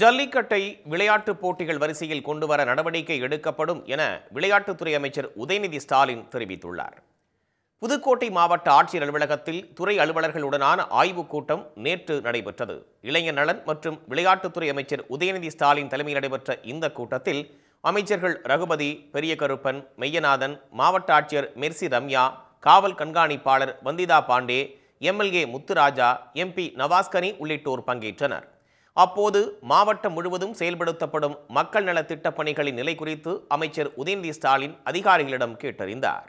ஜல்லிக்கட்டை விளையாட்டுப் போட்டிகள் வரிசையில் கொண்டுவர நடவடிக்கை எடுக்கப்படும் என விளையாட்டுத்துறை அமைச்சர் உதயநிதி ஸ்டாலின் தெரிவித்துள்ளார் புதுக்கோட்டை மாவட்ட ஆட்சியர் அலுவலகத்தில் துறை அலுவலர்களுடனான ஆய்வுக் கூட்டம் நேற்று நடைபெற்றது இளைஞர் நலன் மற்றும் விளையாட்டுத்துறை அமைச்சர் உதயநிதி ஸ்டாலின் தலைமையில் நடைபெற்ற இந்த கூட்டத்தில் அமைச்சர்கள் ரகுபதி பெரியகருப்பன் மெய்யநாதன் மாவட்ட ஆட்சியர் மெர்சி ரம்யா காவல் கண்காணிப்பாளர் வந்திதா பாண்டே எம்எல்ஏ முத்துராஜா எம்பி நவாஸ்கனி உள்ளிட்டோர் பங்கேற்றனர் அப்போது மாவட்டம் முழுவதும் செயல்படுத்தப்படும் மக்கள் நலத்திட்டப் பணிகளின் நிலை குறித்து அமைச்சர் உதயநிதி ஸ்டாலின் அதிகாரிகளிடம் கேட்டறிந்தார்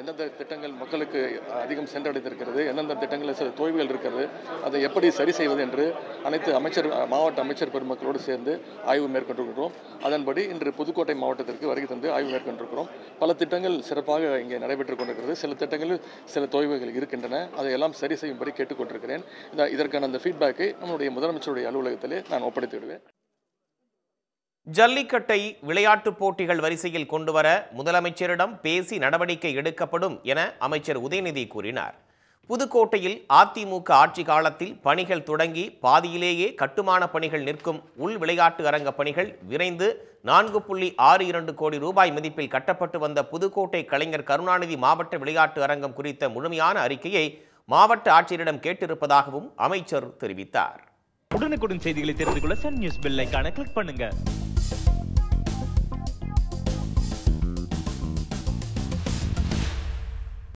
எந்தெந்த திட்டங்கள் மக்களுக்கு அதிகம் சென்றடைந்திருக்கிறது எந்தெந்த திட்டங்களில் சில தோய்வுகள் இருக்கிறது அதை எப்படி சரி செய்வது என்று அனைத்து அமைச்சர் மாவட்ட அமைச்சர் பெருமக்களோடு சேர்ந்து ஆய்வு மேற்கொண்டிருக்கிறோம் அதன்படி இன்று புதுக்கோட்டை மாவட்டத்திற்கு வருகை தந்து ஆய்வு மேற்கொண்டிருக்கிறோம் பல திட்டங்கள் சிறப்பாக இங்கே நடைபெற்றுக் கொண்டிருக்கிறது சில திட்டங்களில் சில தோய்வுகள் இருக்கின்றன அதையெல்லாம் சரி செய்யும்படி கேட்டுக்கொண்டிருக்கிறேன் இதற்கான அந்த ஃபீட்பேக்கை நம்முடைய முதலமைச்சருடைய அலுவலகத்திலே நான் ஒப்படைத்து விடுவேன் ஜல்லிக்கட்டை விளையாட்டுப் போட்டிகள் வரிசையில் கொண்டுவர முதலமைச்சரிடம் பேசி நடவடிக்கை எடுக்கப்படும் என அமைச்சர் உதயநிதி கூறினார் புதுக்கோட்டையில் அதிமுக ஆட்சி காலத்தில் பணிகள் தொடங்கி பாதியிலேயே கட்டுமான பணிகள் நிற்கும் உள் விளையாட்டு அரங்க பணிகள் விரைந்து நான்கு புள்ளி ஆறு இரண்டு கோடி ரூபாய் மதிப்பில் கட்டப்பட்டு வந்த புதுக்கோட்டை கலைஞர் கருணாநிதி மாவட்ட விளையாட்டு அரங்கம் குறித்த முழுமையான அறிக்கையை மாவட்ட ஆட்சியரிடம் கேட்டிருப்பதாகவும் அமைச்சர் தெரிவித்தார் உடனுக்குடன் செய்திகளை தெரிந்து கொள்ள சன் நியூஸ் பெல் கிளிக் பண்ணுங்கள்